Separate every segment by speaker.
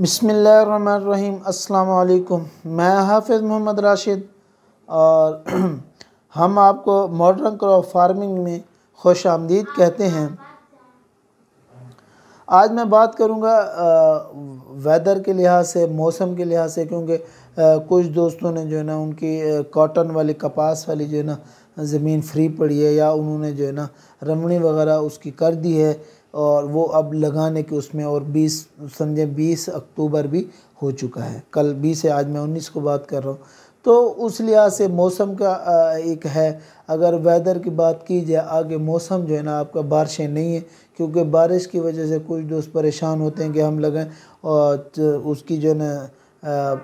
Speaker 1: बसमीम् अल्लाम मैं हाफिज़ मोहम्मद राशिद और हम आपको मॉडर्न क्रॉप फार्मिंग में खुश आमदीद कहते हैं आज मैं बात करूंगा वेदर के लिहाज से मौसम के लिहाज से क्योंकि कुछ दोस्तों ने जो है ना उनकी कॉटन वाली कपास वाली जो है ना ज़मीन फ्री पड़ी है या उन्होंने जो है ना रमणी वगैरह उसकी कर दी है और वो अब लगाने के उसमें और 20 समझें 20 अक्टूबर भी हो चुका है कल 20 है आज मैं 19 को बात कर रहा हूँ तो उस लिहाज से मौसम का एक है अगर वेदर की बात की जाए आगे मौसम जो है ना आपका बारिशें नहीं है क्योंकि बारिश की वजह से कुछ दोस्त परेशान होते हैं कि हम लगें और उसकी जो है ना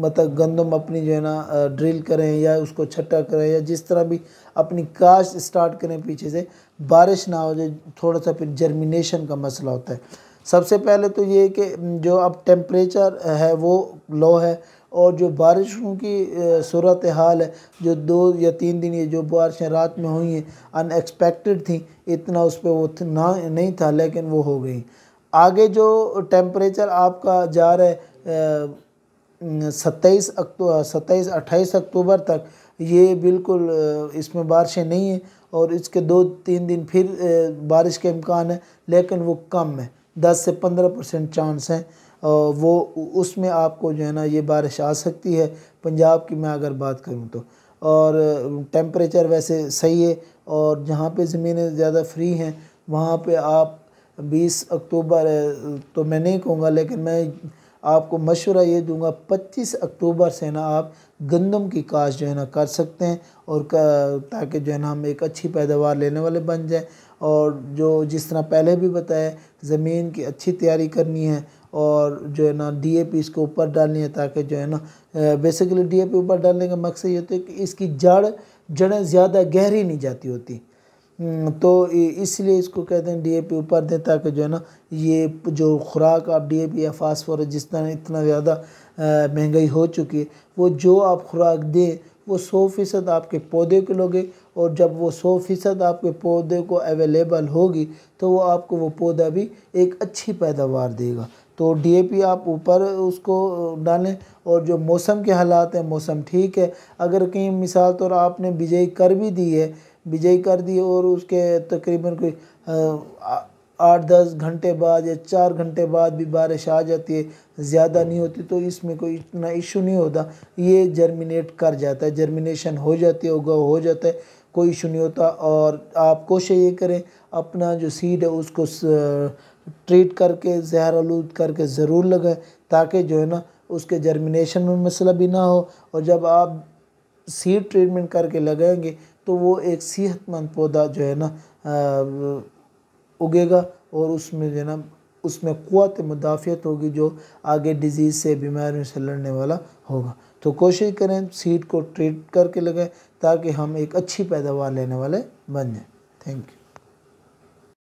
Speaker 1: मतलब गंदम अपनी जो है ना ड्रिल करें या उसको छट्टा करें या जिस तरह भी अपनी काश स्टार्ट करें पीछे से बारिश ना हो जाए थोड़ा सा फिर जर्मिनेशन का मसला होता है सबसे पहले तो ये कि जो अब टेम्परेचर है वो लो है और जो बारिशों की सूरत हाल है जो दो या तीन दिन ये जो बारिशें रात में हुई हैं अनएक्सपेक्टेड थी इतना उस पर वो ना नहीं था लेकिन वो हो गई आगे जो टेम्परेचर आपका जा रहा है सत्ताईस अक्टूबर सत्ताईस अट्ठाईस अक्टूबर तक ये बिल्कुल इसमें बारिशें नहीं हैं और इसके दो तीन दिन फिर बारिश के इम्कान है लेकिन वो कम है दस से पंद्रह परसेंट चांस हैं वो उसमें आपको जो है ना ये बारिश आ सकती है पंजाब की मैं अगर बात करूँ तो और टेम्परेचर वैसे सही है और जहाँ पे ज़मीनें ज़्यादा फ्री हैं वहाँ पे आप 20 अक्टूबर तो मैं नहीं कहूँगा लेकिन मैं आपको मशवरा ये दूंगा 25 अक्टूबर से ना आप गंदम की काश्त जो है ना कर सकते हैं और ताकि जो है ना हम एक अच्छी पैदावार लेने वाले बन जाएं और जो जिस तरह पहले भी बताया ज़मीन की अच्छी तैयारी करनी है और जो है ना डी ए पी इसको ऊपर डालनी है ताकि जो है ना बेसिकली डी ए पी ऊपर डालने का मकसद ये होता है कि इसकी जड़ जड़ें ज़्यादा गहरी नहीं जाती होती हम्म, तो इसलिए इसको कहते हैं डीएपी ऊपर दें ताकि जो है ना ये जो खुराक आप डीएपी या फास्फोरस जिस तरह इतना ज़्यादा महंगाई हो चुकी है वो जो आप खुराक दें वो सौ फ़ीसद आपके पौधे के लोगे और जब वो सौ फ़ीसद आपके पौधे को अवेलेबल होगी तो वो आपको वो पौधा भी एक अच्छी पैदावार देगा तो डीएपी आप ऊपर उसको डालें और जो मौसम के हालात हैं मौसम ठीक है अगर कहीं मिसाल तौर आपने बिजाई कर भी दी है विजयी कर दिए और उसके तकरीबन कोई आठ दस घंटे बाद या चार घंटे बाद भी बारिश आ जाती है ज़्यादा नहीं होती तो इसमें कोई इतना इशू नहीं होता ये जर्मिनेट कर जाता है जर्मिनेशन हो जाती है उगा हो जाता है कोई इशू नहीं होता और आप कोशिश ये करें अपना जो सीड है उसको ट्रीट करके जहर आलूद करके ज़रूर लगाएं ताकि जो है ना उसके जर्मिनेशन में मसला भी ना हो और जब आप सीड ट्रीटमेंट करके लगाएंगे तो वो एक सेहतमंद पौधा जो है ना उगेगा और उसमें जो है ना उसमें क़वत मुदाफ़ियत होगी जो आगे डिज़ीज़ से बीमारी से लड़ने वाला होगा तो कोशिश करें सीड को ट्रीट करके लगाएं ताकि हम एक अच्छी पैदावार लेने वाले बन जाएँ थैंक यू